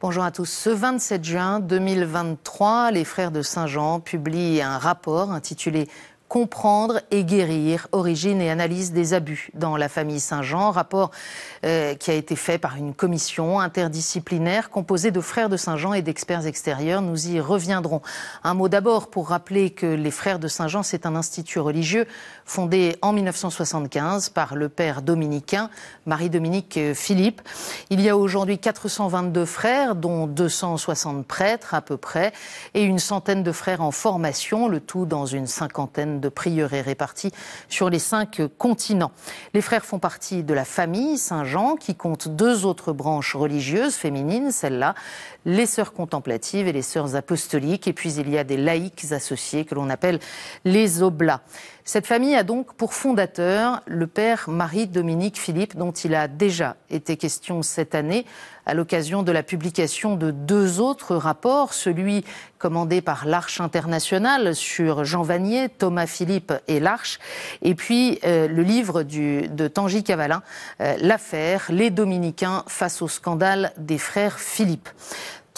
Bonjour à tous. Ce 27 juin 2023, les frères de Saint-Jean publient un rapport intitulé Comprendre et guérir, origine et analyse des abus dans la famille Saint-Jean, rapport euh, qui a été fait par une commission interdisciplinaire composée de frères de Saint-Jean et d'experts extérieurs. Nous y reviendrons. Un mot d'abord pour rappeler que les frères de Saint-Jean, c'est un institut religieux fondé en 1975 par le père dominicain Marie-Dominique euh, Philippe. Il y a aujourd'hui 422 frères, dont 260 prêtres à peu près, et une centaine de frères en formation, le tout dans une cinquantaine de prieurés répartis sur les cinq continents. Les frères font partie de la famille Saint-Jean qui compte deux autres branches religieuses féminines, celles-là, les sœurs contemplatives et les sœurs apostoliques. Et puis il y a des laïcs associés que l'on appelle les oblats. Cette famille a donc pour fondateur le père Marie-Dominique Philippe, dont il a déjà été question cette année à l'occasion de la publication de deux autres rapports, celui commandé par l'Arche internationale sur Jean Vanier, Thomas Philippe et l'Arche, et puis euh, le livre du, de Tangi Cavalin, euh, L'affaire, les Dominicains face au scandale des frères Philippe.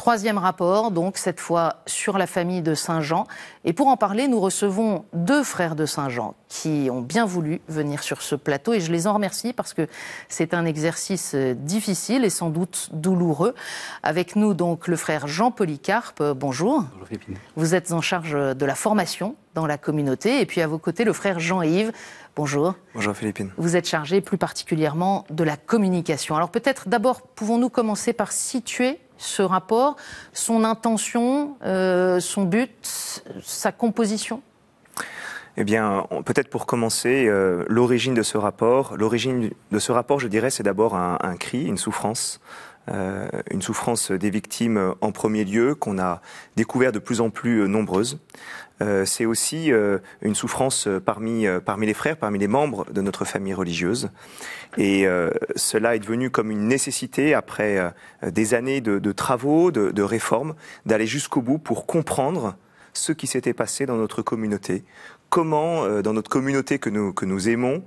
Troisième rapport, donc cette fois sur la famille de Saint-Jean. Et pour en parler, nous recevons deux frères de Saint-Jean qui ont bien voulu venir sur ce plateau et je les en remercie parce que c'est un exercice euh, difficile et sans doute douloureux. Avec nous donc le frère Jean Polycarpe, bonjour. Bonjour Philippine. Vous êtes en charge de la formation dans la communauté et puis à vos côtés le frère Jean-Yves, Bonjour. Bonjour Philippine. Vous êtes chargé plus particulièrement de la communication. Alors peut-être d'abord pouvons-nous commencer par situer ce rapport, son intention, euh, son but, sa composition eh bien, peut-être pour commencer, euh, l'origine de ce rapport. L'origine de ce rapport, je dirais, c'est d'abord un, cri, une souffrance. Euh, une souffrance des victimes en premier lieu qu'on a découvert de plus en plus nombreuses. Euh, c'est aussi euh, une souffrance euh, parmi, les frères, parmi les membres de notre famille religieuse. Et cela est devenu comme une nécessité, après des années de, travaux, de, réformes, d'aller jusqu'au bout pour comprendre ce qui s'était passé dans notre communauté, comment, dans notre communauté que nous aimons,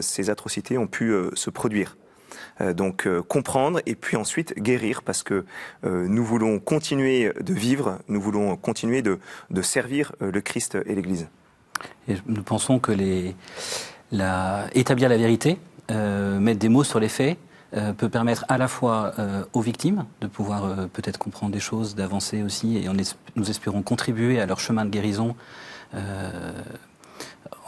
ces atrocités ont pu se produire. Euh, donc euh, comprendre et puis ensuite guérir parce que euh, nous voulons continuer de vivre, nous voulons continuer de, servir le Christ et l'Église. Et nous pensons que les, la, établir la vérité, mettre des mots sur les faits, peut permettre à la fois aux victimes de pouvoir peut-être comprendre des choses, d'avancer aussi, et nous espérons contribuer à leur chemin de guérison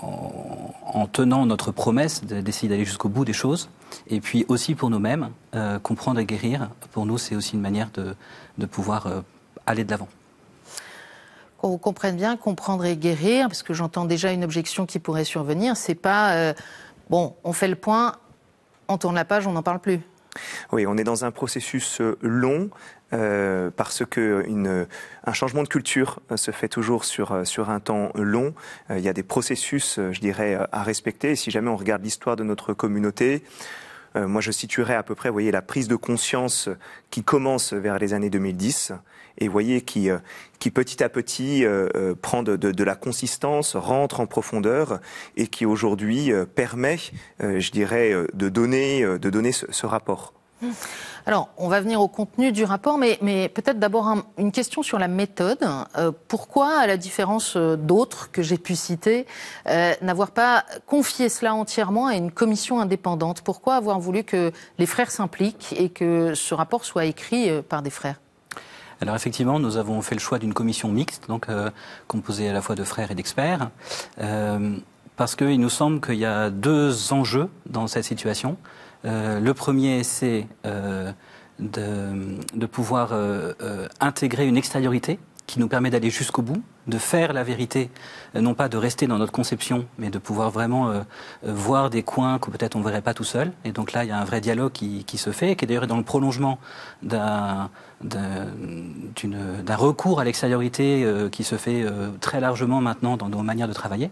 en, tenant notre promesse d'essayer d'aller jusqu'au bout des choses. Et puis aussi pour nous-mêmes, euh, comprendre et guérir, pour nous, c'est aussi une manière de, pouvoir euh, aller de l'avant. Qu'on comprenne bien, comprendre et guérir, parce que j'entends déjà une objection qui pourrait survenir, c'est pas, euh, bon, on fait le point, on tourne la page, on n'en parle plus. Oui, on est dans un processus euh, long. Euh, parce que une, un changement de culture euh, se fait toujours sur, sur un temps long. il y a des processus, je dirais, à respecter. si jamais on regarde l'histoire de notre communauté, moi je situerais à peu près, voyez, la prise de conscience qui commence vers les années 2010 et voyez qui, qui petit à petit prend de, de, la consistance, rentre en profondeur et qui aujourd'hui permet, je dirais, de donner, de donner ce rapport. Alors, on va venir au contenu du rapport, mais, peut-être d'abord une question sur la méthode. Euh, pourquoi, à la différence euh, d'autres que j'ai pu citer, euh, n'avoir pas confié cela entièrement à une commission indépendante Pourquoi avoir voulu que les frères s'impliquent et que ce rapport soit écrit par des frères alors effectivement, nous avons fait le choix d'une commission mixte, donc composée à la fois de frères et d'experts, parce qu'il nous semble qu'il y a deux enjeux dans cette situation. Euh, le premier, c'est euh, de, pouvoir euh, intégrer une extériorité qui nous permet d'aller jusqu'au bout, de faire la vérité, non pas de rester dans notre conception, mais de pouvoir vraiment voir des coins que peut-être on ne verrait pas tout seul. Et donc là, il y a un vrai dialogue qui, se fait, qui est d'ailleurs dans le prolongement d'un recours à l'extériorité qui se fait très largement maintenant dans nos manières de travailler.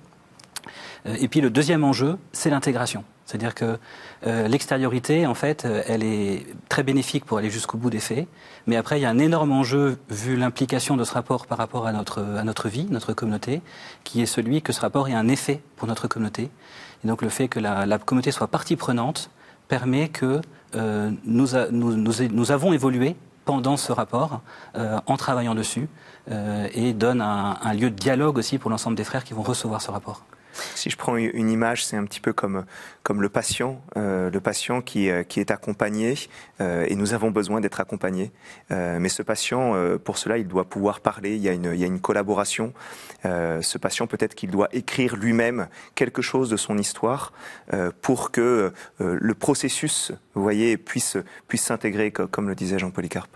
Et puis le deuxième enjeu, c'est l'intégration. C'est-à-dire que euh, l'extériorité, en fait, euh, elle est très bénéfique pour aller jusqu'au bout des faits, mais après, il y a un énorme enjeu, vu l'implication de ce rapport par rapport à notre, à notre vie, notre communauté, qui est celui que ce rapport ait un effet pour notre communauté. Et donc le fait que la, communauté soit partie prenante permet que euh, nous, nous, nous, avons évolué pendant ce rapport, en travaillant dessus, et donne un lieu de dialogue aussi pour l'ensemble des frères qui vont recevoir ce rapport. Si je prends une image, c'est un petit peu comme, le patient, euh, le patient qui, euh, est accompagné, euh, et nous avons besoin d'être accompagnés. mais ce patient, pour cela, il doit pouvoir parler, il y a une, collaboration. ce patient, peut-être qu'il doit écrire lui-même quelque chose de son histoire pour que le processus, voyez, puisse, puisse s'intégrer, comme le disait Jean Polycarpe.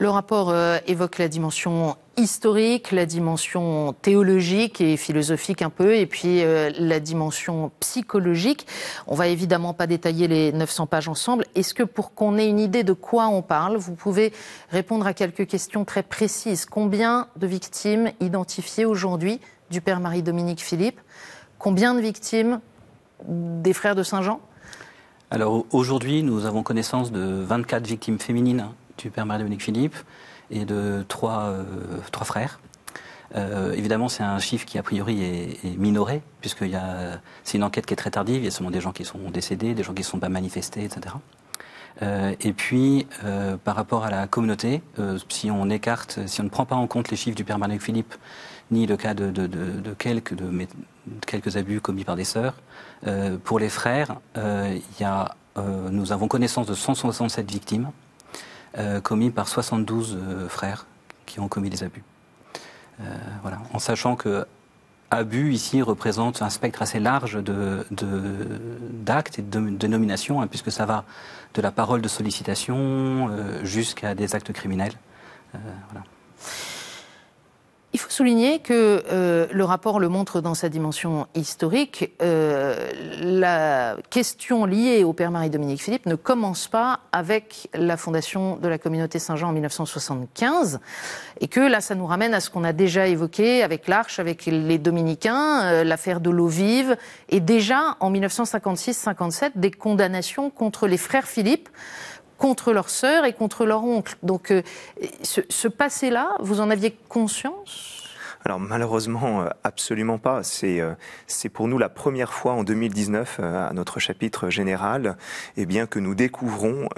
Le rapport euh, évoque la dimension historique, la dimension théologique et philosophique un peu, et puis euh, la dimension psychologique. On va évidemment pas détailler les 900 pages ensemble. Est-ce que pour qu'on ait une idée de quoi on parle, vous pouvez répondre à quelques questions très précises Combien de victimes identifiées aujourd'hui du père Marie-Dominique Philippe Combien de victimes des frères de Saint-Jean Alors aujourd'hui, nous avons connaissance de 24 victimes féminines du père Marie Dominique Philippe et de trois, euh, trois frères. Euh, évidemment, c'est un chiffre qui, a priori, est, minoré, puisque c'est une enquête qui est très tardive. Il y a seulement des gens qui sont décédés, des gens qui ne sont pas manifestés, etc. Euh, et puis, par rapport à la communauté, si on écarte, si on ne prend pas en compte les chiffres du père Philippe, ni le cas de, de, de, quelques, abus commis par des sœurs, pour les frères, y a, nous avons connaissance de 167 victimes euh, commis par 72 euh, frères qui ont commis des abus. Euh, voilà. En sachant que abus ici représente un spectre assez large d'actes de, d'actes et de dénominations, hein, puisque ça va de la parole de sollicitation jusqu'à des actes criminels. Euh, il faut souligner que euh, le rapport le montre dans sa dimension historique. Euh, la question liée au Père Marie-Dominique Philippe ne commence pas avec la fondation de la communauté Saint-Jean en 1975, et que là, ça nous ramène à ce qu'on a déjà évoqué avec l'Arche, avec les Dominicains, euh, l'affaire de l'eau vive, et déjà en 1956-57, des condamnations contre les frères Philippe contre leur sœur et contre leur oncle. Donc euh, ce, ce passé-là, vous en aviez conscience alors malheureusement, euh, absolument pas. C'est euh, c'est pour nous la première fois en 2019 euh, à notre chapitre général et eh bien, que nous découvrons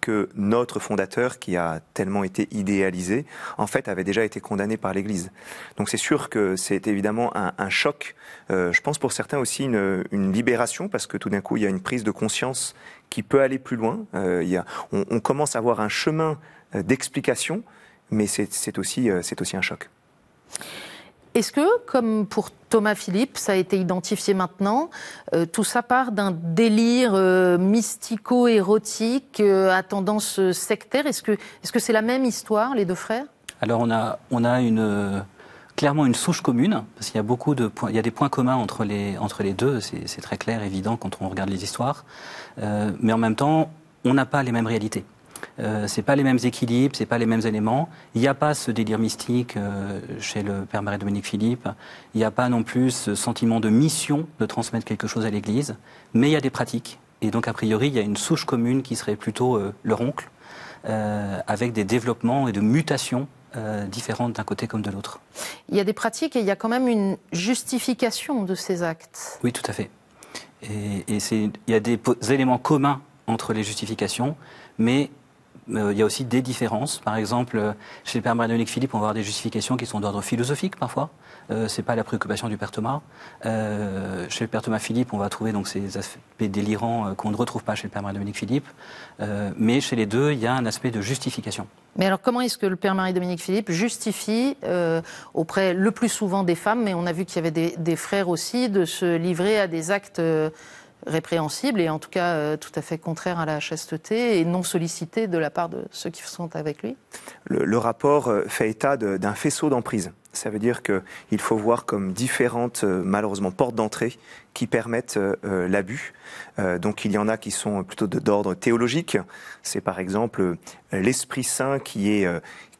que notre fondateur, qui a tellement été idéalisé, en fait avait déjà été condamné par l'Église. Donc c'est sûr que c'est évidemment un, choc, je pense pour certains aussi une, libération, parce que tout d'un coup il y a une prise de conscience qui peut aller plus loin. il y a, on, commence à avoir un chemin d'explication, mais c'est aussi, c'est aussi un choc. Est-ce que, comme pour Thomas Philippe, ça a été identifié maintenant, euh, tout ça part d'un délire euh, mystico-érotique euh, à tendance sectaire Est-ce que c'est -ce que la même histoire, les deux frères Alors on a, on a clairement une souche commune, parce qu'il y a il y a des points communs entre les, entre les deux, c'est très clair, évident quand on regarde les histoires, mais en même temps, on n'a pas les mêmes réalités. Euh, c'est pas les mêmes équilibres, c'est pas les mêmes éléments. Il n'y a pas ce délire mystique euh, chez le père Marie-Dominique Philippe. Il n'y a pas non plus ce sentiment de mission de transmettre quelque chose à l'Église. Mais il y a des pratiques. Et donc, a priori, il y a une souche commune qui serait plutôt euh, leur oncle, avec des développements et de mutations différentes d'un côté comme de l'autre. Il y a des pratiques et il y a quand même une justification de ces actes. Oui, tout à fait. Et, et il y a des éléments communs entre les justifications, mais euh, il y a aussi des différences. Par exemple, euh, chez le père Marie-Dominique Philippe, on va avoir des justifications qui sont d'ordre philosophique parfois. Ce euh, c'est pas la préoccupation du père Thomas. chez le père Thomas Philippe, on va trouver donc ces aspects délirants qu'on ne retrouve pas chez le père Marie-Dominique Philippe. mais chez les deux, il y a un aspect de justification. Mais alors, comment est-ce que le père Marie-Dominique Philippe justifie auprès le plus souvent des femmes, mais on a vu qu'il y avait des, des, frères aussi, de se livrer à des actes répréhensible et en tout cas euh, tout à fait contraire à la chasteté et non sollicité de la part de ceux qui sont avec lui Le, rapport euh, fait état d'un faisceau d'emprise. Ça veut dire qu'il faut voir comme différentes, euh, malheureusement, portes d'entrée qui permettent l'abus. donc il y en a qui sont plutôt d'ordre théologique. C'est par exemple l'Esprit Saint qui est,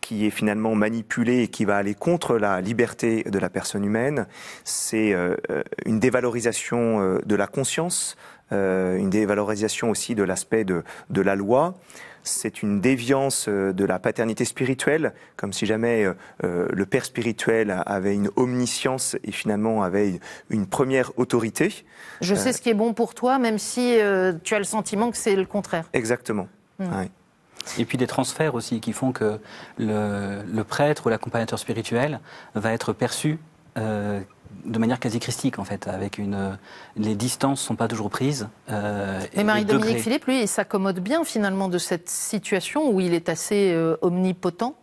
qui est finalement manipulé et qui va aller contre la liberté de la personne humaine. C'est euh, euh, une dévalorisation euh, de la conscience, une dévalorisation aussi de l'aspect de, de la loi c'est une déviance de la paternité spirituelle, comme si jamais le père spirituel avait une omniscience et finalement avait une première autorité. Je sais ce qui est bon pour toi, même si tu as le sentiment que c'est le contraire. Exactement. Hmm. oui. Et puis des transferts aussi qui font que le, prêtre ou l'accompagnateur spirituel va être perçu euh, de manière quasi christique en fait, avec une les distances sont pas toujours prises. Euh, et Mais Marie-Dominique Philippe, lui, il s'accommode bien finalement de cette situation où il est assez euh, omnipotent.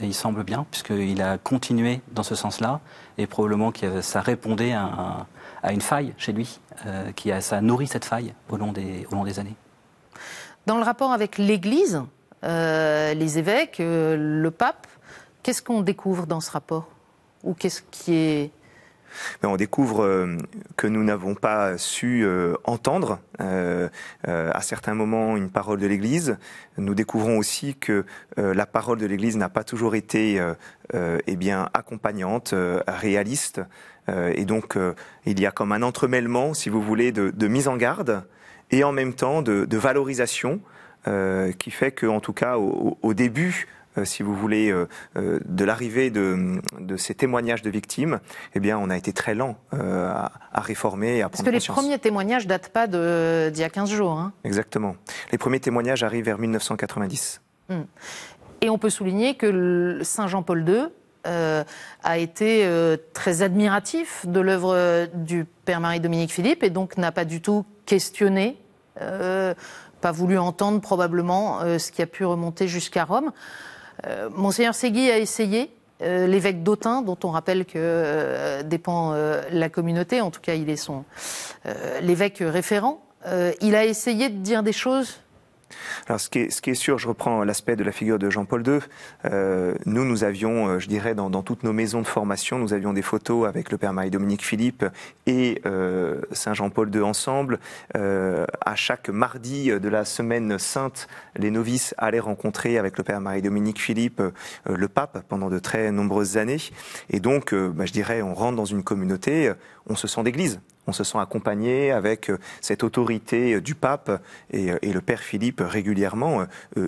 Et il semble bien, puisqu'il a continué dans ce sens-là, et probablement que ça répondait à, à une faille chez lui, qui a, ça nourrit cette faille au long des, au long des années. Dans le rapport avec l'Église, euh, les évêques, euh, le pape, qu'est-ce qu'on découvre dans ce rapport Ou qu'est-ce qui est ben, on découvre euh, que nous n'avons pas su entendre à certains moments une parole de l'Église. Nous découvrons aussi que la parole de l'Église n'a pas toujours été eh bien, accompagnante, réaliste. et donc, il y a comme un entremêlement, si vous voulez, de, de mise en garde et en même temps de, valorisation euh, qui fait que, en tout cas, au, début, euh, si vous voulez, euh, de l'arrivée de, ces témoignages de victimes, eh bien, on a été très lent à, réformer et à prendre Parce que les premiers témoignages datent pas d'il y a 15 jours. Hein. Exactement. Les premiers témoignages arrivent vers 1990. Hmm. Et on peut souligner que Saint Jean-Paul II a été très admiratif de l'œuvre du père Marie-Dominique Philippe et donc n'a pas du tout questionné euh, pas voulu entendre probablement euh, ce qui a pu remonter jusqu'à Rome. Euh, Monseigneur Segui a essayé, l'évêque d'Autun, dont on rappelle que dépend la communauté, en tout cas il est son l'évêque référent, il a essayé de dire des choses alors, ce qui est, sûr, je reprends l'aspect de la figure de Jean-Paul II. Euh, nous, nous avions, euh, je dirais, dans, toutes nos maisons de formation, nous avions des photos avec le père Marie-Dominique Philippe et euh, Saint Jean-Paul II ensemble. à chaque mardi de la semaine sainte, les novices allaient rencontrer avec le père Marie-Dominique Philippe le pape pendant de très nombreuses années. Et donc, bah, je dirais, on rentre dans une communauté, on se sent d'église on se sent accompagné avec euh, cette autorité euh, du pape euh, et, le père Philippe régulièrement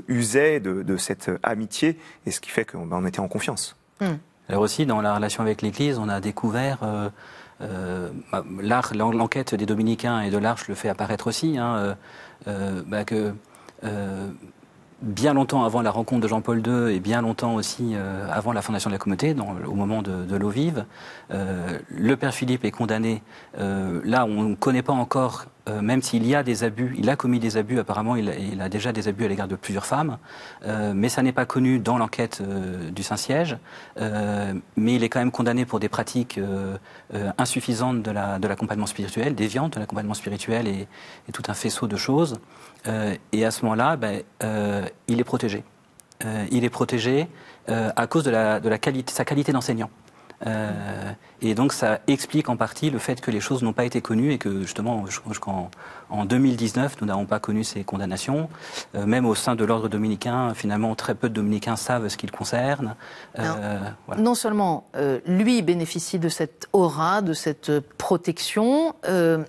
usait de, cette amitié et ce qui fait qu'on ben, était en confiance. Mm. Alors aussi, dans la relation avec l'Église, on a découvert... Bah, l'enquête des dominicains et de l'Arche le fait apparaître aussi, hein, bah, que bien longtemps avant la rencontre de Jean-Paul II et bien longtemps aussi euh, avant la fondation de la communauté, dans, au moment de, l'eau vive. Euh, le père Philippe est condamné. Euh, là, on ne connaît pas encore même s'il y a des abus, il a commis des abus, apparemment il, a déjà des abus à l'égard de plusieurs femmes, mais ça n'est pas connu dans l'enquête du Saint-Siège, mais il est quand même condamné pour des pratiques insuffisantes de l'accompagnement la, de spirituel, déviantes de l'accompagnement spirituel et, tout un faisceau de choses. et à ce moment-là, ben, euh, il est protégé. Euh, il est protégé euh, à cause de, sa qualité d'enseignant. Euh, et donc ça explique en partie le fait que les choses n'ont pas été connues et que justement jusqu'en en 2019 nous n'avons pas connu ces condamnations. Euh, même au sein de l'ordre dominicain, finalement très peu de dominicains savent ce qu'il concerne euh, Non seulement lui bénéficie de cette aura, de cette protection,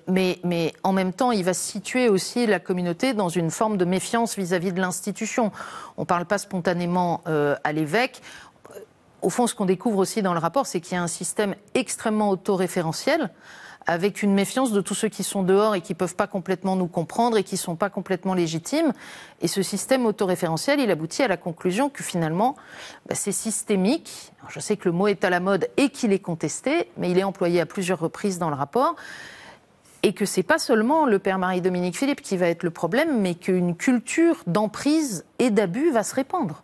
mais, en même temps il va situer aussi la communauté dans une forme de méfiance vis à -vis de l'institution. On ne parle pas spontanément à l'évêque au fond, ce qu'on découvre aussi dans le rapport, c'est qu'il y a un système extrêmement autoréférentiel avec une méfiance de tous ceux qui sont dehors et qui ne peuvent pas complètement nous comprendre et qui ne sont pas complètement légitimes. Et ce système autoréférentiel, il aboutit à la conclusion que finalement, bah, c'est systémique. je sais que le mot est à la mode et qu'il est contesté, mais il est employé à plusieurs reprises dans le rapport. Et que c'est pas seulement le père Marie-Dominique Philippe qui va être le problème, mais qu'une culture d'emprise et d'abus va se répandre.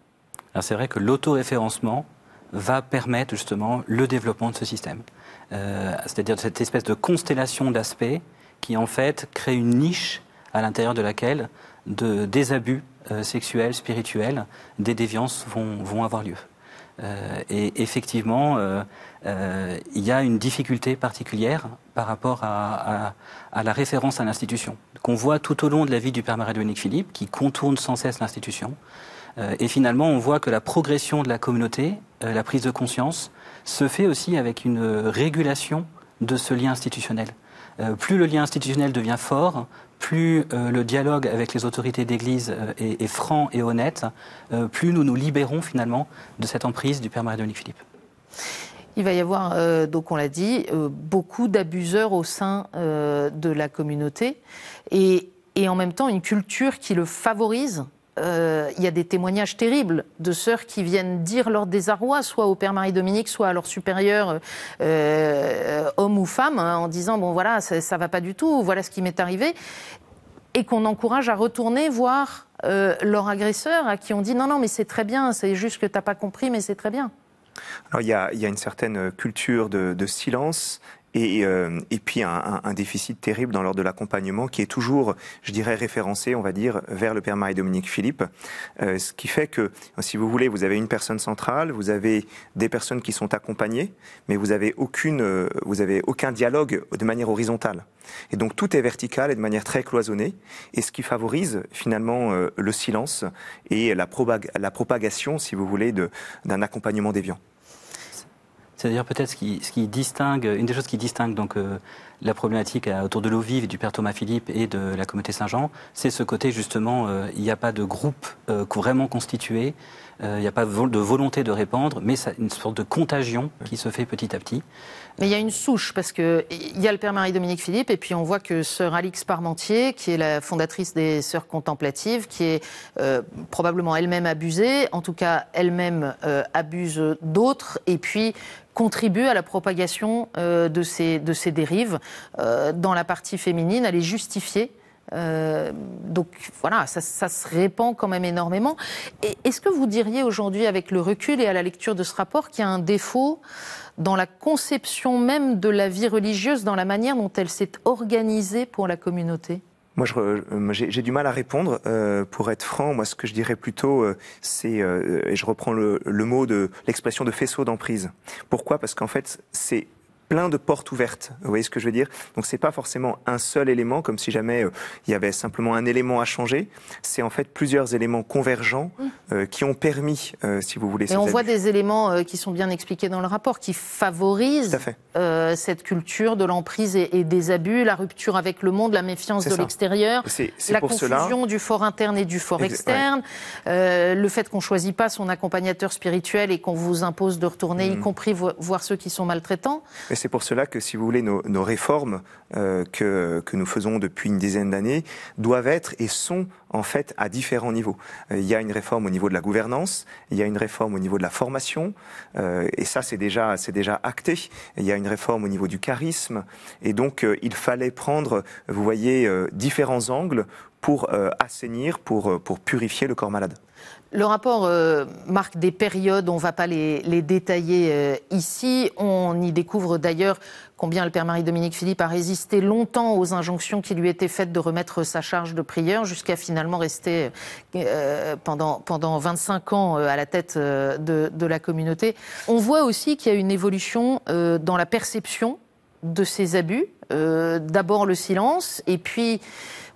c'est vrai que l'autoréférencement, va permettre justement le développement de ce système. Euh, C'est-à-dire cette espèce de constellation d'aspects qui en fait crée une niche à l'intérieur de laquelle de, des abus euh, sexuels, spirituels, des déviances vont, vont avoir lieu. Euh, et effectivement, euh, euh, il y a une difficulté particulière par rapport à, à, à la référence à l'institution, qu'on voit tout au long de la vie du père Marie-Dominique Philippe, qui contourne sans cesse l'institution. Euh, et finalement, on voit que la progression de la communauté, euh, la prise de conscience, se fait aussi avec une euh, régulation de ce lien institutionnel. plus le lien institutionnel devient fort, plus le dialogue avec les autorités d'Église est, franc et honnête, plus nous nous libérons finalement de cette emprise du Père Marie-Dominique Philippe. Il va y avoir, donc on l'a dit, beaucoup d'abuseurs au sein de la communauté et, en même temps une culture qui le favorise euh, il y a des témoignages terribles de sœurs qui viennent dire leur désarroi, soit au Père Marie-Dominique, soit à leur supérieur, euh, euh, homme ou femme, hein, en disant Bon, voilà, ça, ça va pas du tout, voilà ce qui m'est arrivé. Et qu'on encourage à retourner voir leur agresseur, à qui on dit Non, non, mais c'est très bien, c'est juste que t'as pas compris, mais c'est très bien. Alors, il y, a, une certaine culture de, de silence et, et euh, puis un, un, déficit terrible dans l'ordre de l'accompagnement qui est toujours, je dirais, référencé, on va dire, vers le père Marie-Dominique Philippe. Euh, ce qui fait que, si vous voulez, vous avez une personne centrale, vous avez des personnes qui sont accompagnées, mais vous avez aucune, euh, vous avez aucun dialogue de manière horizontale. Et donc tout est vertical et de manière très cloisonnée, et ce qui favorise finalement le silence et la, la propagation, si vous voulez, d'un accompagnement déviant. C'est-à-dire peut-être ce qui, distingue, une des choses qui distingue donc euh, la problématique euh, autour de l'eau vive du père Thomas Philippe et de la communauté Saint-Jean, c'est ce côté justement, euh, il n'y a pas de groupe vraiment constitué, il n'y a pas de volonté de répandre, mais ça, une sorte de contagion qui se fait petit à petit. Mais il y a une souche, parce qu'il y a le père Marie-Dominique Philippe, et puis on voit que sœur Alix Parmentier, qui est la fondatrice des Sœurs Contemplatives, qui est probablement elle-même abusée, en tout cas elle-même abuse d'autres, et puis contribue à la propagation euh, de, ces, de ces dérives euh, dans la partie féminine, à les justifier. Euh, donc voilà, ça, ça, se répand quand même énormément. Est-ce que vous diriez aujourd'hui, avec le recul et à la lecture de ce rapport, qu'il y a un défaut dans la conception même de la vie religieuse, dans la manière dont elle s'est organisée pour la communauté moi, j'ai du mal à répondre. Euh, pour être franc, moi, ce que je dirais plutôt, euh, c'est, euh, et je reprends le mot de l'expression de faisceau d'emprise. Pourquoi Parce qu'en fait, c'est plein de portes ouvertes. Vous voyez ce que je veux dire Donc c'est pas forcément un seul élément, comme si jamais euh, il y avait simplement un élément à changer. C'est en fait plusieurs éléments convergents mmh. euh, qui ont permis, euh, si vous voulez. Et on voit des éléments qui sont bien expliqués dans le rapport, qui favorisent cette culture de l'emprise et, des abus, la rupture avec le monde, la méfiance de l'extérieur, la confusion du fort interne et du fort externe, le fait qu'on choisit pas son accompagnateur spirituel et qu'on vous impose de retourner, y mmh. compris voir ceux qui sont maltraitants c'est pour cela que, si vous voulez, nos, réformes euh, que, nous faisons depuis une dizaine d'années doivent être et sont en fait à différents niveaux. Euh, il y a une réforme au niveau de la gouvernance, il y a une réforme au niveau de la formation, euh, et ça c'est déjà, c'est déjà acté. Il y a une réforme au niveau du charisme, et donc il fallait prendre, vous voyez, différents angles pour euh, assainir, pour, euh, pour purifier le corps malade. Le rapport euh, marque des périodes, on ne va pas les, les détailler ici. On y découvre d'ailleurs combien le père-marie Dominique Philippe a résisté longtemps aux injonctions qui lui étaient faites de remettre sa charge de prieur, jusqu'à finalement rester pendant, pendant 25 ans à la tête de, de, la communauté. On voit aussi qu'il y a une évolution dans la perception de ces abus. D'abord le silence, et puis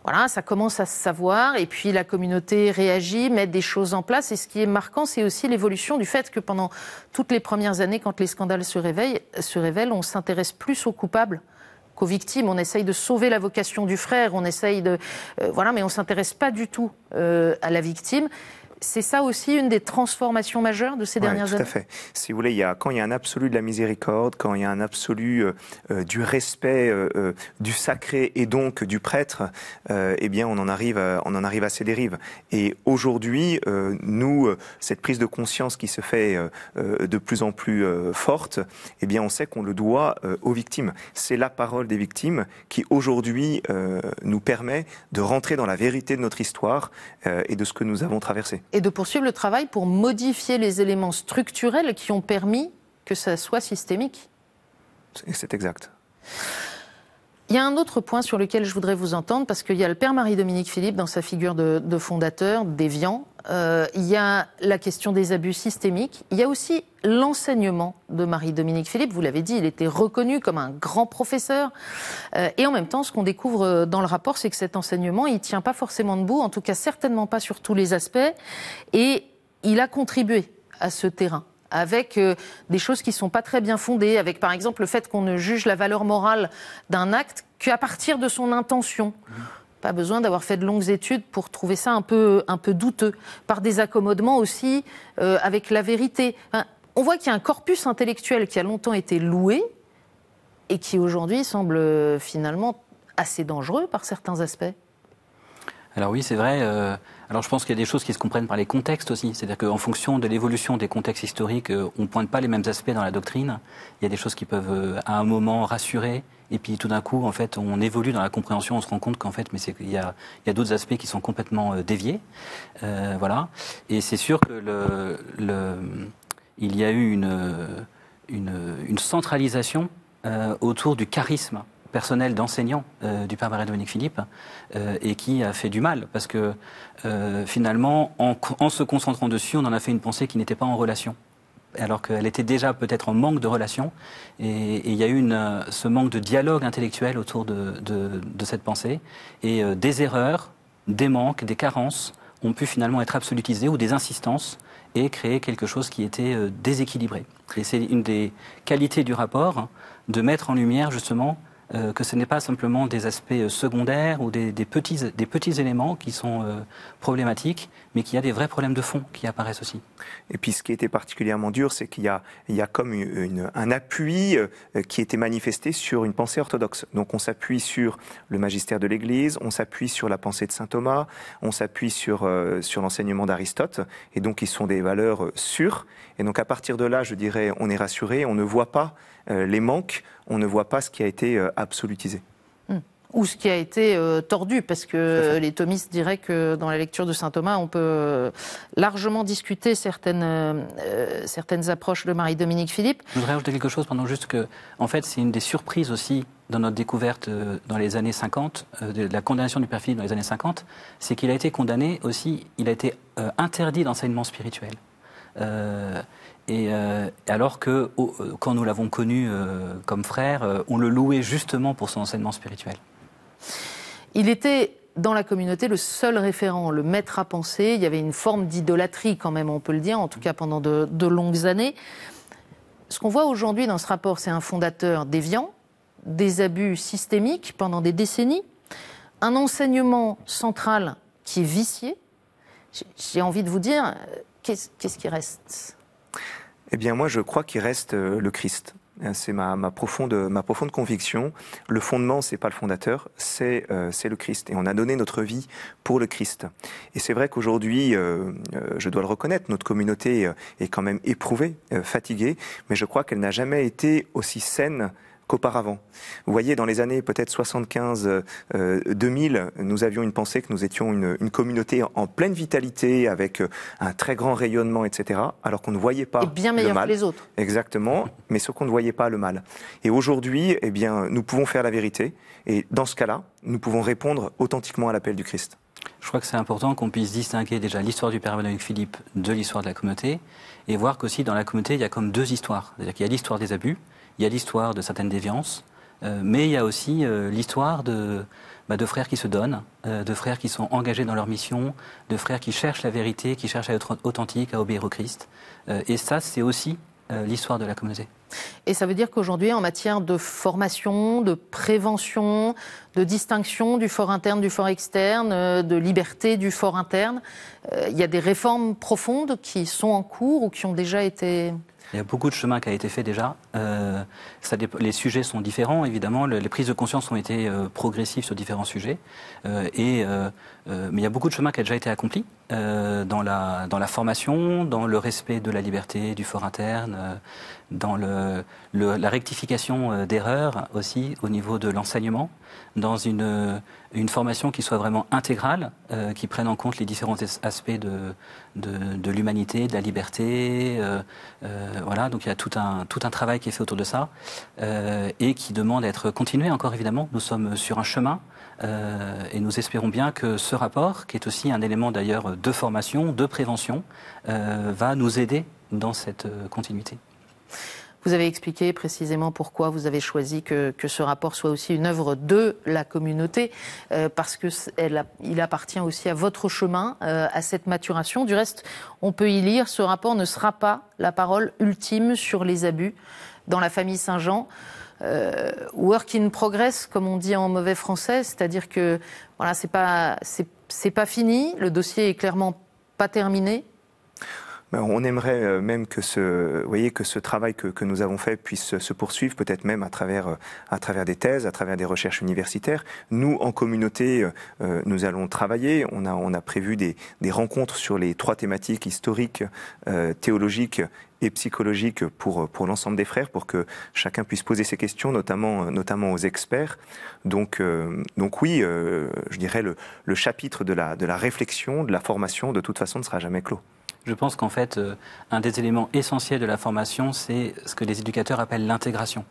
voilà, ça commence à se savoir, et puis la communauté réagit, met des choses en place. Et ce qui est marquant, c'est aussi l'évolution du fait que pendant toutes les premières années, quand les scandales se, réveillent, se révèlent, on s'intéresse plus aux coupables qu'aux victimes. On essaye de sauver la vocation du frère, on essaye de. Euh, voilà, mais on s'intéresse pas du tout euh, à la victime c'est ça aussi une des transformations majeures de ces dernières années Tout à fait. Si vous voulez, il y a, quand il y a un absolu de la miséricorde, quand il y a un absolu euh, euh, du respect euh, du sacré et donc du prêtre, eh bien, on en arrive à, on en arrive à ces dérives. Et aujourd'hui, nous, cette prise de conscience qui se fait de plus en plus forte, eh bien, on sait qu'on le doit aux victimes. C'est la parole des victimes qui aujourd'hui nous permet de rentrer dans la vérité de notre histoire et de ce que nous avons traversé et de poursuivre le travail pour modifier les éléments structurels qui ont permis que ça soit systémique. C'est exact. Il y a un autre point sur lequel je voudrais vous entendre, parce qu'il y a le père Marie-Dominique Philippe, dans sa figure de, fondateur, déviant, euh, il y a la question des abus systémiques, il y a aussi l'enseignement de Marie-Dominique Philippe. Vous l'avez dit, il était reconnu comme un grand professeur. Euh, et en même temps, ce qu'on découvre euh, dans le rapport, c'est que cet enseignement, il ne tient pas forcément debout, en tout cas certainement pas sur tous les aspects. Et il a contribué à ce terrain avec des choses qui ne sont pas très bien fondées, avec par exemple le fait qu'on ne juge la valeur morale d'un acte qu'à partir de son intention. Pas besoin d'avoir fait de longues études pour trouver ça un peu, douteux, par des accommodements aussi euh, avec la vérité. on voit qu'il y a un corpus intellectuel qui a longtemps été loué et qui aujourd'hui semble euh, finalement assez dangereux par certains aspects. Alors oui, c'est vrai. Euh, alors je pense qu'il y a des choses qui se comprennent par les contextes aussi. C'est-à-dire qu'en fonction de l'évolution des contextes historiques, on ne pointe pas les mêmes aspects dans la doctrine. Il y a des choses qui peuvent à un moment rassurer, et puis tout d'un coup, en fait, on évolue dans la compréhension, on se rend compte qu'en fait, mais qu'il y a, a d'autres aspects qui sont complètement euh, déviés, euh, voilà. Et c'est sûr que le, il y a eu une, centralisation euh, autour du charisme personnel d'enseignant du père Marie-Dominique Philippe et qui a fait du mal parce que finalement, en, se concentrant dessus, on en a fait une pensée qui n'était pas en relation alors qu'elle était déjà peut-être en manque de relations. Et, il y a eu euh, ce manque de dialogue intellectuel autour de, cette pensée. Et euh, des erreurs, des manques, des carences ont pu finalement être absolutisées ou des insistances et créer quelque chose qui était euh, déséquilibré. Et c'est une des qualités du rapport, hein, de mettre en lumière justement euh, que ce n'est pas simplement des aspects euh, secondaires ou des, petits, éléments qui sont euh, problématiques, mais qu'il y a des vrais problèmes de fond qui apparaissent aussi. Et puis ce qui était particulièrement dur, c'est qu'il y a, comme un appui qui était manifesté sur une pensée orthodoxe. Donc on s'appuie sur le magistère de l'Église, on s'appuie sur la pensée de Saint Thomas, on s'appuie sur, sur l'enseignement d'Aristote, et donc ils sont des valeurs sûres. Et donc à partir de là, je dirais, on est rassuré, on ne voit pas euh, les manques, on ne voit pas ce qui a été euh, absolutisé hmm. ou ce qui a été euh, tordu, parce que les thomistes diraient que dans la lecture de saint Thomas, on peut largement discuter certaines, certaines approches de Marie-Dominique Philippe. Je voudrais ajouter quelque chose, pendant juste que, en fait, c'est une des surprises aussi dans notre découverte dans les années 50, de la condamnation du père Philippe dans les années 50, c'est qu'il a été condamné aussi, il a été interdit d'enseignement spirituel. Euh, euh, et alors que euh, quand nous l'avons connu comme frère, on le louait justement pour son enseignement spirituel. Il était dans la communauté le seul référent, le maître à penser. Il y avait une forme d'idolâtrie quand même, on peut le dire, en tout cas pendant de, de longues années. Ce qu'on voit aujourd'hui dans ce rapport, c'est un fondateur déviant, des abus systémiques pendant des décennies, un enseignement central qui est vicié. J'ai envie de vous dire, qu'est-ce qui reste Eh bien, moi, je crois qu'il reste euh, le Christ. C'est ma, profonde, ma profonde conviction. Le fondement, c'est pas le fondateur, c'est euh, c'est le Christ. Et on a donné notre vie pour le Christ. Et c'est vrai qu'aujourd'hui, euh, je dois le reconnaître, notre communauté est quand même éprouvée, fatiguée, mais je crois qu'elle n'a jamais été aussi saine qu'auparavant. Vous voyez, dans les années peut-être 75, 2000, euh, euh, nous avions une pensée que nous étions une, communauté en pleine vitalité, avec euh, un très grand rayonnement, etc., alors qu'on ne voyait pas Et bien meilleur que les autres. Exactement, mais ce qu'on ne voyait pas le mal. Et aujourd'hui, eh bien, nous pouvons faire la vérité, et dans ce cas-là, nous pouvons répondre authentiquement à l'appel du Christ. Je crois que c'est important qu'on puisse distinguer déjà l'histoire du Père Benoît Philippe de l'histoire de la communauté et voir qu'aussi dans la communauté, il y a comme deux histoires. C'est-à-dire qu'il y a l'histoire des abus, il y a l'histoire de certaines déviances, euh, mais il y a aussi euh, l'histoire bah, de, frères qui se donnent, euh, de frères qui sont engagés dans leur mission, de frères qui cherchent la vérité, qui cherchent à être authentiques, à obéir au Christ. et ça, c'est aussi l'histoire de la communauté. Et ça veut dire qu'aujourd'hui, en matière de formation, de prévention, de distinction du fort interne, du fort externe, de liberté du fort interne, il y a des réformes profondes qui sont en cours ou qui ont déjà été il y a beaucoup de chemin qui a été fait déjà. Euh, ça, les, sujets sont différents, évidemment. les prises de conscience ont été euh, progressives sur différents sujets. Euh, et, mais il y a beaucoup de chemin qui a déjà été accompli. Euh, dans, la, dans la formation, dans le respect de la liberté, du fort interne, euh, dans la rectification euh, d'erreurs aussi au niveau de l'enseignement, dans une, formation qui soit vraiment intégrale, qui prenne en compte les différents aspects de, l'humanité, de la liberté. voilà, donc il y a tout un, tout un travail qui est fait autour de ça et qui demande à être continué encore évidemment. Nous sommes sur un chemin. Euh, et nous espérons bien que ce rapport, qui est aussi un élément d'ailleurs de formation, de prévention, euh, va nous aider dans cette euh, continuité. Vous avez expliqué précisément pourquoi vous avez choisi que, ce rapport soit aussi une œuvre de la communauté, parce parce qu'il appartient aussi à votre chemin, à cette maturation. Du reste, on peut y lire, ce rapport ne sera pas la parole ultime sur les abus dans la famille Saint-Jean. Euh, work in progress, comme on dit en mauvais français, c'est-à-dire que voilà, c'est pas c'est pas fini, le dossier est clairement pas terminé. On aimerait euh, même que ce, voyez, que ce travail que, nous avons fait puisse se poursuivre, peut-être même à travers, euh, à travers des thèses, à travers des recherches universitaires. Nous, en communauté, nous allons travailler. On a, on a prévu des, rencontres sur les trois thématiques historiques, théologiques psychologique pour, pour l'ensemble des frères, pour que chacun puisse poser ses questions, notamment, notamment aux experts. Donc, euh, donc oui, euh, je dirais le, le chapitre de la, de la réflexion, de la formation, de toute façon, ne sera jamais clos. Je pense qu'en fait, euh, un des éléments essentiels de la formation, c'est ce que les éducateurs appellent l'intégration.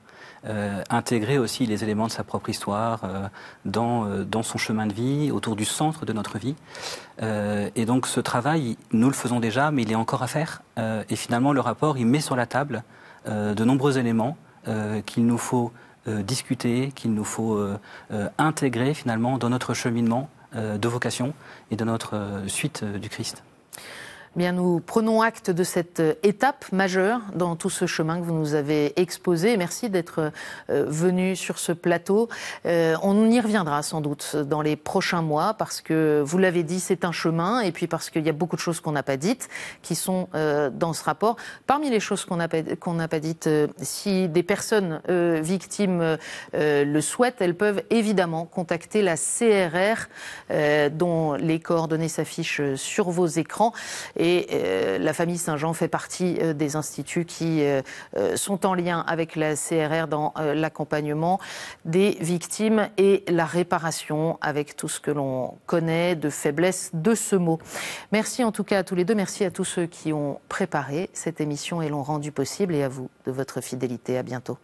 Euh, intégrer aussi les éléments de sa propre histoire euh, dans, euh, dans son chemin de vie, autour du centre de notre vie. et donc ce travail, nous le faisons déjà, mais il est encore à faire. et finalement, le rapport, il met sur la table de nombreux éléments qu'il nous faut discuter, qu'il nous faut intégrer finalement dans notre cheminement de vocation et de notre suite du Christ bien, nous prenons acte de cette euh, étape majeure dans tout ce chemin que vous nous avez exposé. Merci d'être euh, venu sur ce plateau. Euh, on y reviendra sans doute dans les prochains mois parce que vous l'avez dit, c'est un chemin et puis parce qu'il y a beaucoup de choses qu'on n'a pas dites qui sont dans ce rapport. Parmi les choses qu'on n'a pas, dites, si des personnes victimes le souhaitent, elles peuvent évidemment contacter la CRR dont les coordonnées s'affichent sur vos écrans. Et euh, la famille Saint-Jean fait partie euh, des instituts qui euh, sont en lien avec la CRR dans l'accompagnement des victimes et la réparation avec tout ce que l'on connaît de faiblesse de ce mot. Merci en tout cas à tous les deux. Merci à tous ceux qui ont préparé cette émission et l'ont rendue possible et à vous de votre fidélité. À bientôt.